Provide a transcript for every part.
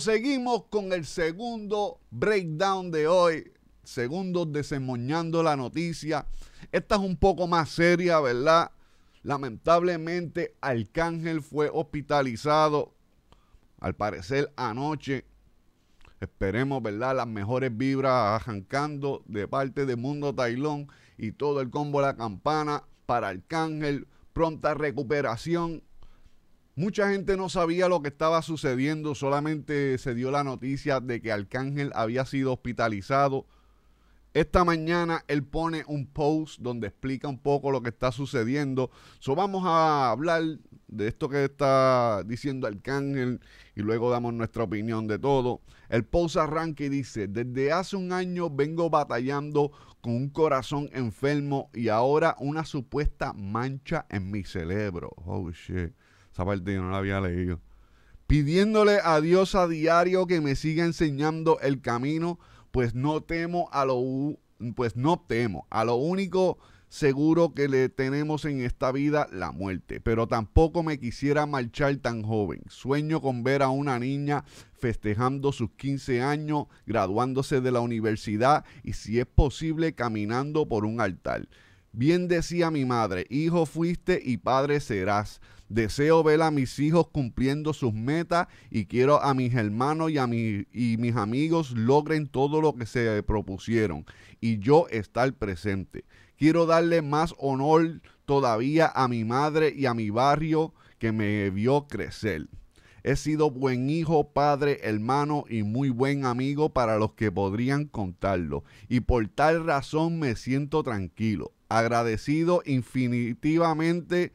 seguimos con el segundo breakdown de hoy, segundo desemoñando la noticia. Esta es un poco más seria, ¿verdad? Lamentablemente, Arcángel fue hospitalizado, al parecer anoche. Esperemos, ¿verdad? Las mejores vibras arrancando de parte de Mundo Tailón y todo el combo La Campana para Arcángel. Pronta recuperación Mucha gente no sabía lo que estaba sucediendo, solamente se dio la noticia de que Arcángel había sido hospitalizado. Esta mañana él pone un post donde explica un poco lo que está sucediendo. So vamos a hablar de esto que está diciendo Arcángel y luego damos nuestra opinión de todo. El post arranca y dice, desde hace un año vengo batallando con un corazón enfermo y ahora una supuesta mancha en mi cerebro. Oh shit. Esa parte no la había leído. Pidiéndole a Dios a diario que me siga enseñando el camino, pues no temo a lo pues no temo a lo único seguro que le tenemos en esta vida la muerte, pero tampoco me quisiera marchar tan joven. Sueño con ver a una niña festejando sus 15 años, graduándose de la universidad y si es posible caminando por un altar. Bien decía mi madre, hijo fuiste y padre serás. Deseo ver a mis hijos cumpliendo sus metas y quiero a mis hermanos y a y mis amigos logren todo lo que se propusieron y yo estar presente. Quiero darle más honor todavía a mi madre y a mi barrio que me vio crecer. He sido buen hijo, padre, hermano y muy buen amigo para los que podrían contarlo. Y por tal razón me siento tranquilo agradecido infinitivamente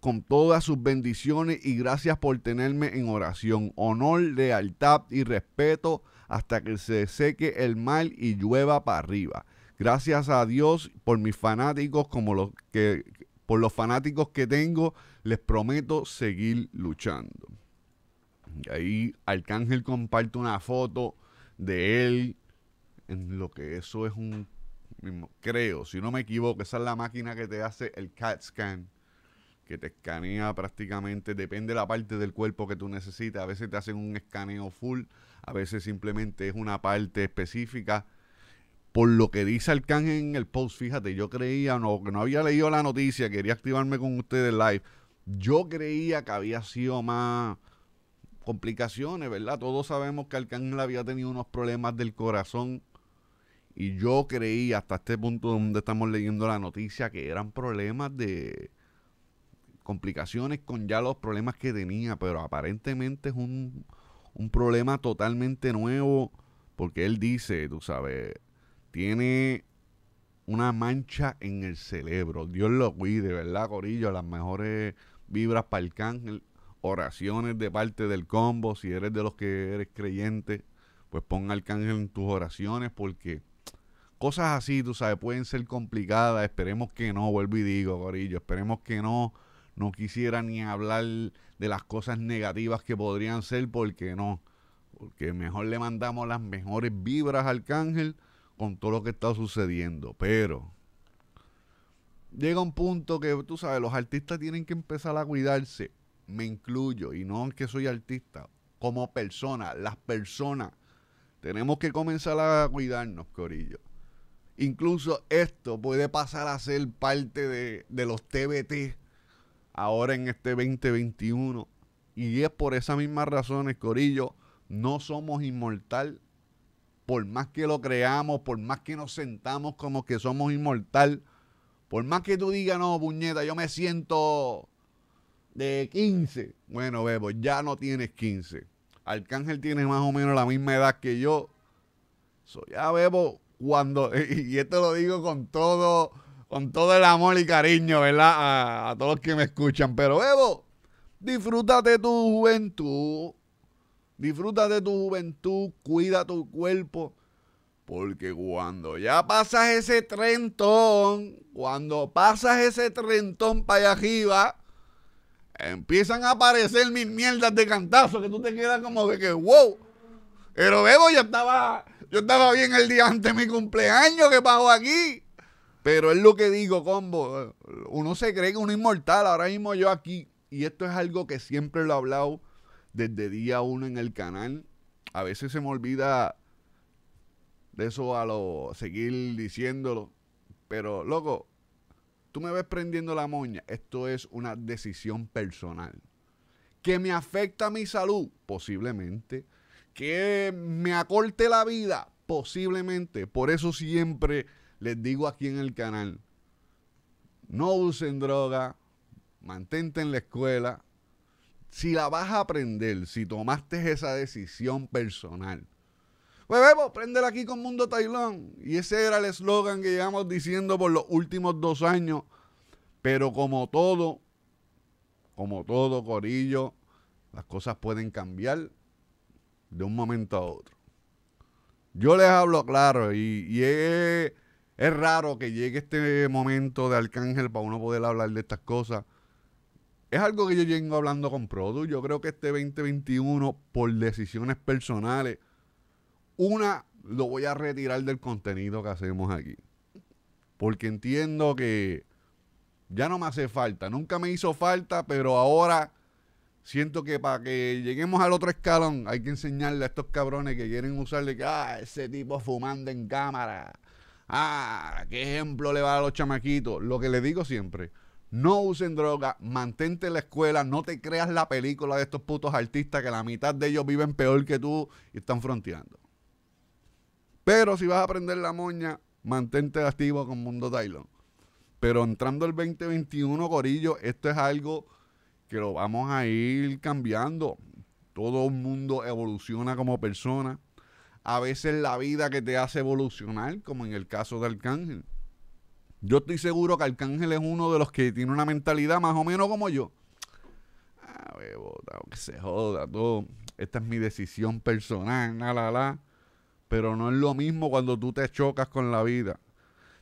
con todas sus bendiciones y gracias por tenerme en oración. Honor, lealtad y respeto hasta que se seque el mal y llueva para arriba. Gracias a Dios por mis fanáticos, como los que por los fanáticos que tengo, les prometo seguir luchando. Y ahí Arcángel comparte una foto de él en lo que eso es un creo, si no me equivoco, esa es la máquina que te hace el CAT scan, que te escanea prácticamente, depende de la parte del cuerpo que tú necesitas. A veces te hacen un escaneo full, a veces simplemente es una parte específica. Por lo que dice alcán en el post, fíjate, yo creía, no, no había leído la noticia, quería activarme con ustedes live. Yo creía que había sido más complicaciones, ¿verdad? Todos sabemos que Alcán había tenido unos problemas del corazón y yo creí hasta este punto donde estamos leyendo la noticia que eran problemas de complicaciones con ya los problemas que tenía, pero aparentemente es un, problema totalmente nuevo porque él dice, tú sabes, tiene una mancha en el cerebro. Dios lo cuide, ¿verdad, Corillo? Las mejores vibras para el cángel, oraciones de parte del combo. Si eres de los que eres creyente, pues pon al cángel en tus oraciones porque cosas así, tú sabes, pueden ser complicadas. Esperemos que no, vuelvo y digo, Corillo, esperemos que no. No quisiera ni hablar de las cosas negativas que podrían ser, porque no. Porque mejor le mandamos las mejores vibras al cángel con todo lo que está sucediendo. Pero llega un punto que, tú sabes, los artistas tienen que empezar a cuidarse. Me incluyo, y no aunque soy artista, como persona, las personas. Tenemos que comenzar a cuidarnos, Corillo. Incluso esto puede pasar a ser parte de, de los TBT ahora en este 2021. Y es por esas mismas razones, Corillo, no somos inmortal. Por más que lo creamos, por más que nos sentamos como que somos inmortal, por más que tú digas, no, buñeta, yo me siento de 15. Bueno, Bebo, ya no tienes 15. Arcángel tiene más o menos la misma edad que yo. Soy ya, Bebo, cuando, y, esto lo digo con todo, con todo el amor y cariño, ¿verdad? A, todos los que me escuchan. Pero, Evo, disfrútate tu juventud. Disfrútate tu juventud, cuida tu cuerpo. Porque cuando ya pasas ese trentón, cuando pasas ese trentón para allá arriba, empiezan a aparecer mis mierdas de cantazo que tú te quedas como de que, wow. Pero Bebo ya estaba, yo estaba bien el día antes de mi cumpleaños, que pasó aquí? Pero es lo que digo, combo. Uno se cree que uno es inmortal. Ahora mismo yo aquí. Y esto es algo que siempre lo he hablado desde día uno en el canal. A veces se me olvida de eso a lo seguir diciéndolo. Pero, loco, tú me ves prendiendo la moña. Esto es una decisión personal. ¿Que me afecta a mi salud? Posiblemente que me acorte la vida, posiblemente. Por eso siempre les digo aquí en el canal, no usen droga, mantente en la escuela. Si la vas a aprender, si tomaste esa decisión personal, pues vemos, prender aquí con Mundo Tailón. Y ese era el eslogan que llevamos diciendo por los últimos dos años. Pero como todo, como todo, Corillo, las cosas pueden cambiar de un momento a otro. Yo les hablo claro y, es, raro que llegue este momento de Arcángel para uno poder hablar de estas cosas. Es algo que yo llevo hablando con Produ. Yo creo que este 2021, por decisiones personales, una lo voy a retirar del contenido que hacemos aquí. Porque entiendo que ya no me hace falta. Nunca me hizo falta, pero ahora Siento que para que lleguemos al otro escalón hay que enseñarle a estos cabrones que quieren usarle que, ah, ese tipo fumando en cámara. Ah, qué ejemplo le va a los chamaquitos. Lo que le digo siempre, no usen droga, mantente en la escuela, no te creas la película de estos putos artistas que la mitad de ellos viven peor que tú y están fronteando. Pero si vas a aprender la moña, mantente activo con Mundo Tylon. Pero entrando el 2021, gorillo, esto es algo que lo vamos a ir cambiando. Todo el mundo evoluciona como persona. A veces la vida que te hace evolucionar, como en el caso de Arcángel. Yo estoy seguro que Arcángel es uno de los que tiene una mentalidad más o menos como yo. Ah, bebota, que se joda todo. Esta es mi decisión personal, na, la, la. Pero no es lo mismo cuando tú te chocas con la vida.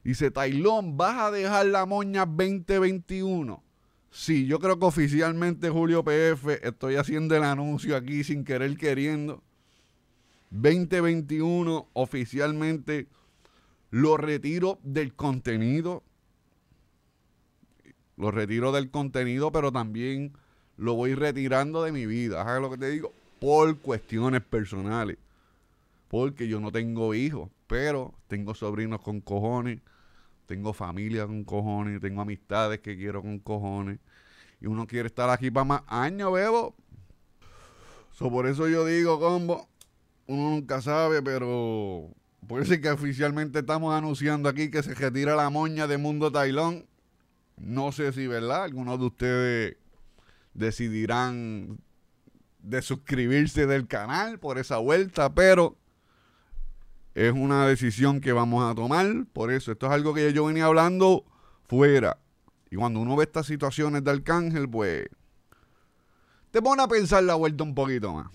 Dice, Tailón, vas a dejar la moña 2021. Sí, yo creo que oficialmente Julio PF, estoy haciendo el anuncio aquí sin querer queriendo. 2021 oficialmente lo retiro del contenido. Lo retiro del contenido, pero también lo voy retirando de mi vida. ¿Sabes lo que te digo? Por cuestiones personales. Porque yo no tengo hijos, pero tengo sobrinos con cojones tengo familia con cojones, tengo amistades que quiero con cojones. Y uno quiere estar aquí para más años, bebo. So, por eso yo digo, combo, uno nunca sabe, pero puede ser que oficialmente estamos anunciando aquí que se retira la moña de Mundo Tailón. No sé si, ¿verdad? Algunos de ustedes decidirán de suscribirse del canal por esa vuelta, pero es una decisión que vamos a tomar. Por eso, esto es algo que yo venía hablando fuera. Y cuando uno ve estas situaciones de Arcángel, pues te pone a pensar la vuelta un poquito más.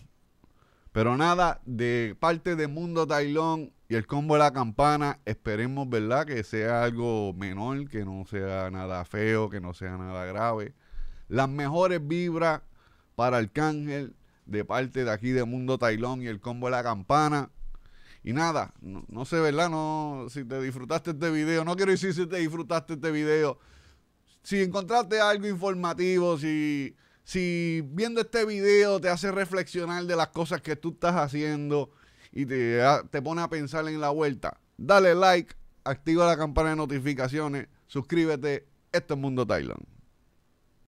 Pero nada, de parte de Mundo Tailón y el combo de la campana, esperemos, ¿verdad? Que sea algo menor, que no sea nada feo, que no sea nada grave. Las mejores vibras para Arcángel de parte de aquí de Mundo Tailón y el combo de la campana. Y nada, no, sé, ¿verdad? No, si te disfrutaste este video, no quiero decir si te disfrutaste este video. Si encontraste algo informativo, si, si viendo este video te hace reflexionar de las cosas que tú estás haciendo y te, te pone a pensar en la vuelta, dale like, activa la campana de notificaciones, suscríbete. Esto es Mundo Thailand.